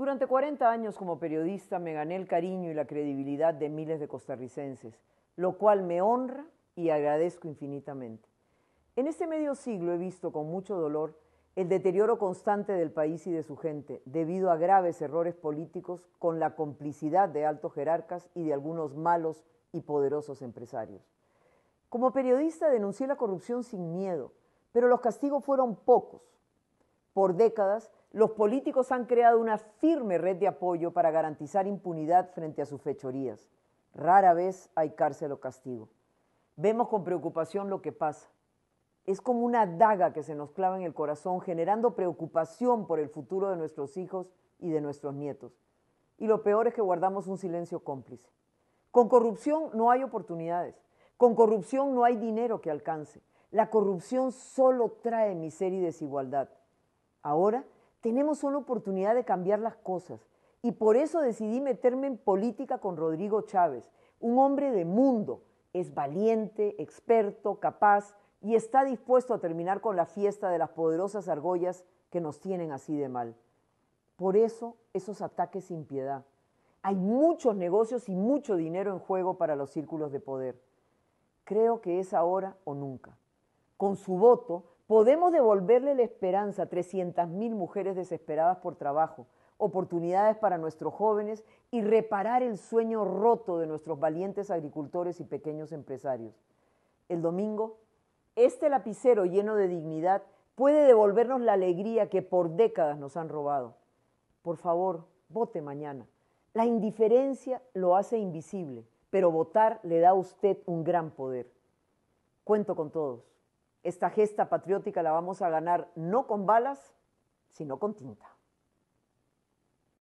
Durante 40 años como periodista me gané el cariño y la credibilidad de miles de costarricenses, lo cual me honra y agradezco infinitamente. En este medio siglo he visto con mucho dolor el deterioro constante del país y de su gente debido a graves errores políticos con la complicidad de altos jerarcas y de algunos malos y poderosos empresarios. Como periodista denuncié la corrupción sin miedo, pero los castigos fueron pocos por décadas, los políticos han creado una firme red de apoyo para garantizar impunidad frente a sus fechorías. Rara vez hay cárcel o castigo. Vemos con preocupación lo que pasa. Es como una daga que se nos clava en el corazón, generando preocupación por el futuro de nuestros hijos y de nuestros nietos. Y lo peor es que guardamos un silencio cómplice. Con corrupción no hay oportunidades. Con corrupción no hay dinero que alcance. La corrupción solo trae miseria y desigualdad. Ahora tenemos una oportunidad de cambiar las cosas y por eso decidí meterme en política con Rodrigo Chávez, un hombre de mundo, es valiente, experto, capaz y está dispuesto a terminar con la fiesta de las poderosas argollas que nos tienen así de mal. Por eso esos ataques sin piedad. Hay muchos negocios y mucho dinero en juego para los círculos de poder. Creo que es ahora o nunca. Con su voto Podemos devolverle la esperanza a 300.000 mujeres desesperadas por trabajo, oportunidades para nuestros jóvenes y reparar el sueño roto de nuestros valientes agricultores y pequeños empresarios. El domingo, este lapicero lleno de dignidad puede devolvernos la alegría que por décadas nos han robado. Por favor, vote mañana. La indiferencia lo hace invisible, pero votar le da a usted un gran poder. Cuento con todos. Esta gesta patriótica la vamos a ganar no con balas, sino con tinta.